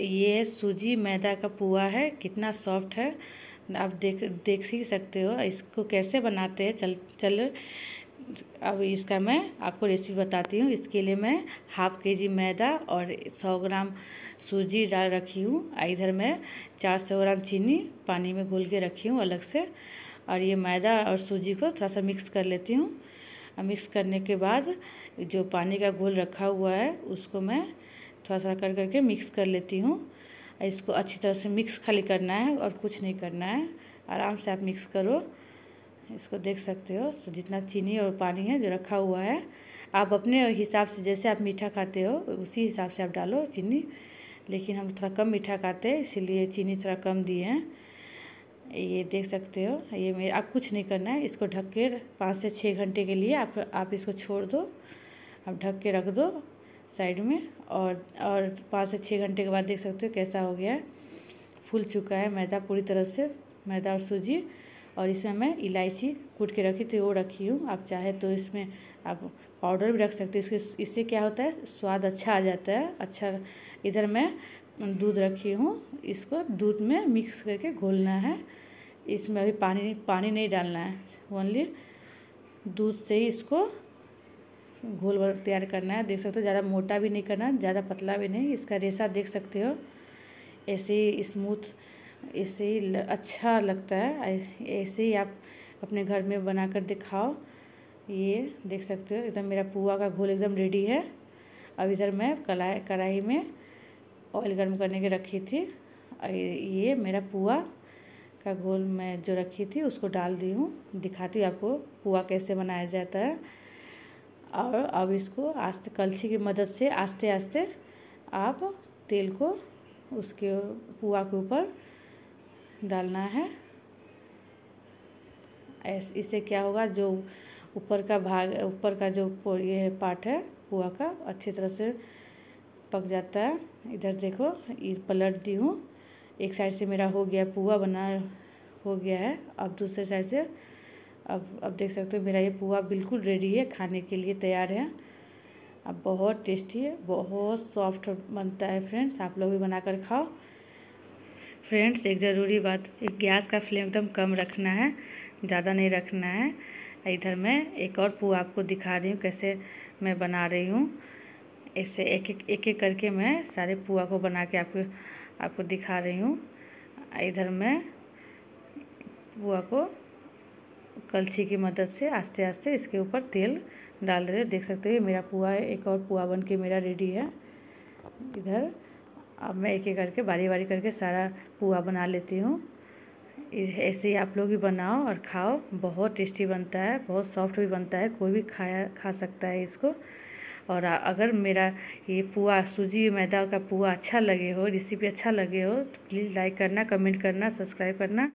ये सूजी मैदा का पुआ है कितना सॉफ्ट है आप देख देख ही सकते हो इसको कैसे बनाते हैं चल चल अब इसका मैं आपको रेसिपी बताती हूँ इसके लिए मैं हाफ़ के जी मैदा और सौ ग्राम सूजी डाल रखी हूँ इधर मैं चार सौ ग्राम चीनी पानी में घोल के रखी हूँ अलग से और ये मैदा और सूजी को थोड़ा सा मिक्स कर लेती हूँ मिक्स करने के बाद जो पानी का घोल रखा हुआ है उसको मैं थोड़ा थोड़ा कर करके मिक्स कर लेती हूँ इसको अच्छी तरह से मिक्स खाली करना है और कुछ नहीं करना है आराम से आप मिक्स करो इसको देख सकते हो जितना चीनी और पानी है जो रखा हुआ है आप अपने हिसाब से जैसे आप मीठा खाते हो उसी हिसाब से आप डालो चीनी लेकिन हम थोड़ा कम मीठा खाते हैं इसीलिए चीनी थोड़ा कम दिए हैं ये देख सकते हो ये मेरे आप कुछ नहीं करना है इसको ढक के पाँच से छः घंटे के लिए आप आप इसको छोड़ दो आप ढक के रख दो साइड में और और पाँच से छः घंटे के बाद देख सकते हो कैसा हो गया है फूल चुका है मैदा पूरी तरह से मैदा और सूजी और इसमें मैं इलायची कूट के रखी थी वो रखी हूँ आप चाहे तो इसमें आप पाउडर भी रख सकते हो इसके इससे क्या होता है स्वाद अच्छा आ जाता है अच्छा इधर मैं दूध रखी हूँ इसको दूध में मिक्स करके घोलना है इसमें अभी पानी पानी नहीं डालना है ओनली दूध से ही इसको घोल तैयार करना है देख सकते हो ज़्यादा मोटा भी नहीं करना ज़्यादा पतला भी नहीं इसका रेशा देख सकते हो ऐसे स्मूथ ऐसे ही अच्छा लगता है ऐसे ही आप अपने घर में बनाकर दिखाओ ये देख सकते हो एकदम मेरा पुआ का घोल एकदम रेडी है अब इधर मैं कलाई कढ़ाई में ऑयल गर्म करने के रखी थी ये मेरा पुआ का घोल मैं जो रखी थी उसको डाल दी हूँ दिखाती हूँ आपको पुआ कैसे बनाया जाता है और अब इसको आस्ते कलछी की मदद से आस्ते आस्ते आप तेल को उसके पुआ के ऊपर डालना है ऐसे इससे क्या होगा जो ऊपर का भाग ऊपर का जो ये पार्ट है पुआ का अच्छी तरह से पक जाता है इधर देखो ये पलट दी हूँ एक साइड से मेरा हो गया पुआ बना हो गया है अब दूसरे साइड से अब अब देख सकते हो मेरा ये पुआ बिल्कुल रेडी है खाने के लिए तैयार है अब बहुत टेस्टी है बहुत सॉफ्ट बनता है फ्रेंड्स आप लोग भी बना कर खाओ फ्रेंड्स एक ज़रूरी बात एक गैस का फ्लेम एकदम कम रखना है ज़्यादा नहीं रखना है इधर मैं एक और पुआ आपको दिखा रही हूँ कैसे मैं बना रही हूँ ऐसे एक एक एक एक करके मैं सारे पुआ को बना के आपको आपको दिखा रही हूँ इधर मैं पुआ को कलछी की मदद से आस्ते आस्ते इसके ऊपर तेल डाल रहे देख सकते हो मेरा पुआ एक और पुआ बन के मेरा रेडी है इधर अब मैं एक एक करके बारी बारी करके सारा पुआ बना लेती हूँ ऐसे ही आप लोग भी बनाओ और खाओ बहुत टेस्टी बनता है बहुत सॉफ्ट भी बनता है कोई भी खाया खा सकता है इसको और अगर मेरा ये पुआ सूजी मैदा का पुआ अच्छा लगे हो रेसिपी अच्छा लगे हो तो प्लीज़ लाइक करना कमेंट करना सब्सक्राइब करना